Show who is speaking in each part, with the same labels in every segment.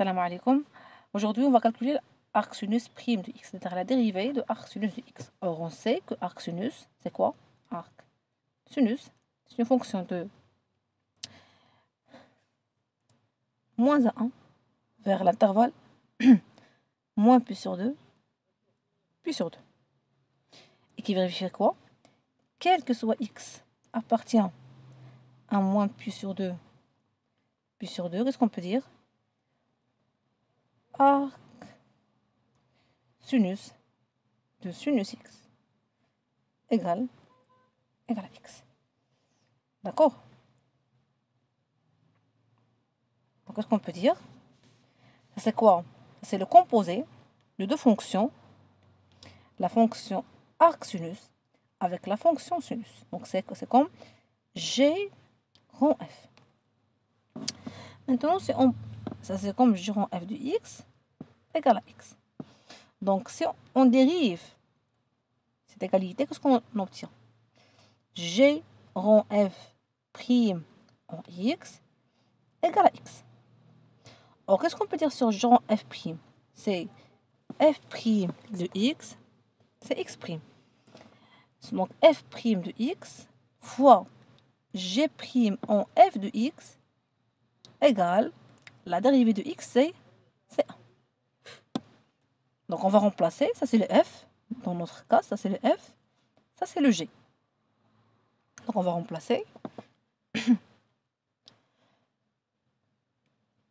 Speaker 1: Assalamu alaikum. Aujourd'hui, on va calculer l'arc sinus prime de x, c'est-à-dire la dérivée de arc sinus de x. Or, on sait que l'arc sinus, c'est quoi Arc sinus, c'est une fonction de moins 1 vers l'intervalle moins pi sur 2, puis sur 2. Et qui vérifie quoi Quel que soit x appartient à moins pi sur 2, pi sur 2, est ce qu'on peut dire arc sinus de sinus x égale, à x. D'accord Donc, qu'est-ce qu'on peut dire C'est quoi C'est le composé de deux fonctions, la fonction arc sinus avec la fonction sinus. Donc, c'est comme g rond f. Maintenant, si on ça, c'est comme rond f de x égale à x. Donc, si on dérive cette égalité, qu'est-ce qu'on obtient G rend f prime en x égale à x. Or, qu'est-ce qu'on peut dire sur genre f prime C'est f prime de x, c'est x prime. Donc, f prime de x fois g prime en f de x égale la dérivée de x, c'est 1. Donc on va remplacer, ça c'est le f, dans notre cas, ça c'est le f, ça c'est le g. Donc on va remplacer.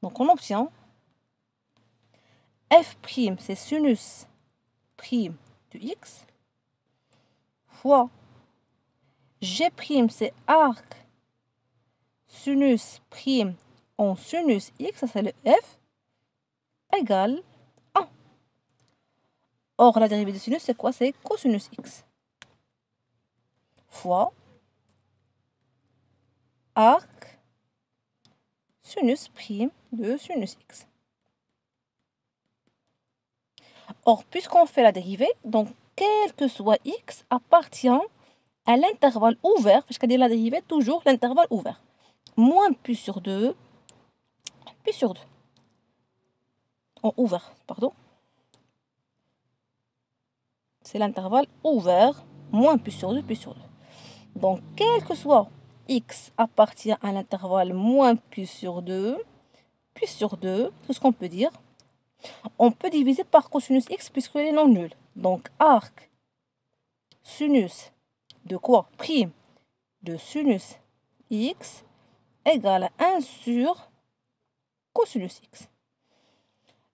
Speaker 1: Donc on obtient f prime, c'est sinus prime de x fois g prime, c'est arc sinus prime en sinus x, ça c'est le f, égale 1. Or, la dérivée de sinus, c'est quoi C'est cosinus x fois arc sinus prime de sinus x. Or, puisqu'on fait la dérivée, donc quel que soit x appartient à l'intervalle ouvert, parce dire la dérivée, toujours l'intervalle ouvert, moins plus sur 2 sur 2. En ouvert, pardon. C'est l'intervalle ouvert, moins pi sur 2, pi sur 2. Donc, quel que soit x appartient à l'intervalle moins pi sur 2, pi sur 2, tout ce qu'on peut dire, on peut diviser par cosinus x puisqu'il est non nul. Donc, arc sinus de quoi Prime de sinus x égale à 1 sur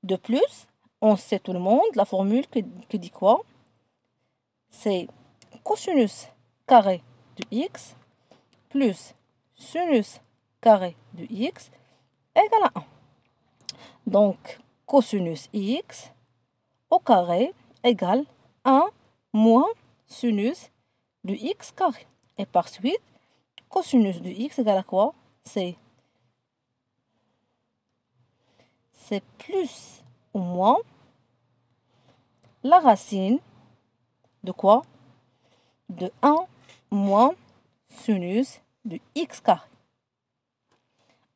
Speaker 1: de plus, on sait tout le monde la formule qui dit quoi C'est cosinus carré de x plus sinus carré de x égale à 1. Donc, cosinus x au carré égale 1 moins sinus de x carré. Et par suite, cosinus de x égale à quoi C'est c'est plus ou moins la racine de quoi De 1 moins sinus de x carré.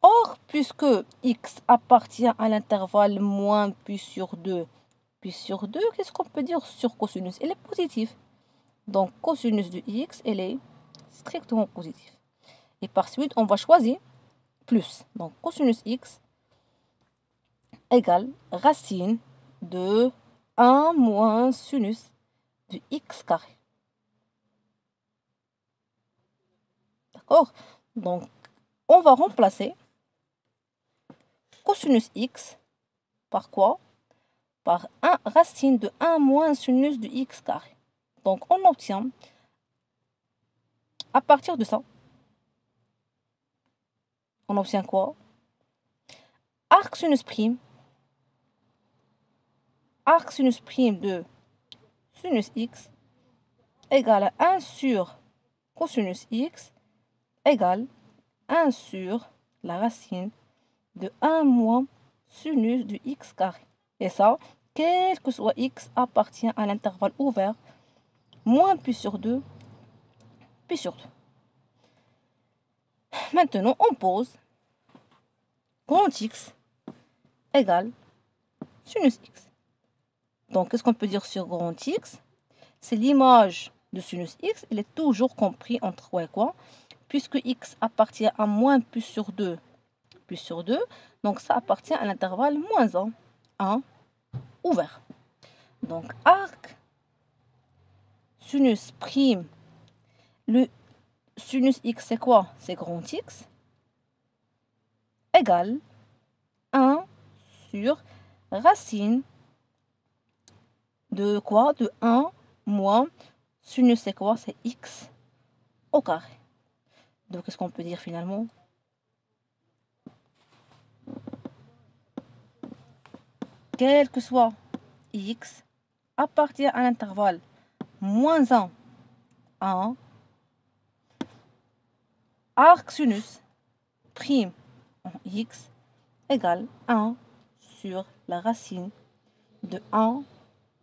Speaker 1: Or, puisque x appartient à l'intervalle moins pi sur 2, pi sur 2, qu'est-ce qu'on peut dire sur cosinus Elle est positif. Donc, cosinus de x, elle est strictement positif. Et par suite, on va choisir plus. Donc, cosinus x égale racine de 1 moins sinus de x carré. D'accord Donc, on va remplacer cosinus x par quoi Par racine de 1 moins sinus de x carré. Donc, on obtient à partir de ça, on obtient quoi Arc sinus prime arc sinus prime de sinus x égale à 1 sur cosinus x égale 1 sur la racine de 1 moins sinus de x carré. Et ça, quel que soit x appartient à l'intervalle ouvert, moins pi sur 2, pi sur 2. Maintenant, on pose grand x égale sinus x. Donc, qu'est-ce qu'on peut dire sur grand X C'est l'image de sinus X, il est toujours compris en 3 quoi Puisque X appartient à moins plus sur 2, plus sur 2, donc ça appartient à l'intervalle moins 1, 1, ouvert. Donc, arc, sinus prime, le sinus X c'est quoi C'est grand X égal 1 sur racine de quoi De 1 moins sinus, c'est quoi, c'est x au carré. Donc, qu'est-ce qu'on peut dire finalement Quel que soit x, à partir à l'intervalle moins 1 1, arc sinus prime en x égale 1 sur la racine de 1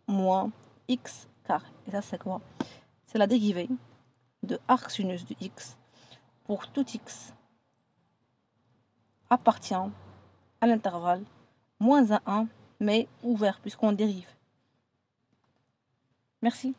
Speaker 1: moins x carré. Et ça, c'est quoi C'est la dérivée de arc sinus de x pour tout x appartient à l'intervalle moins 1, mais ouvert, puisqu'on dérive. Merci.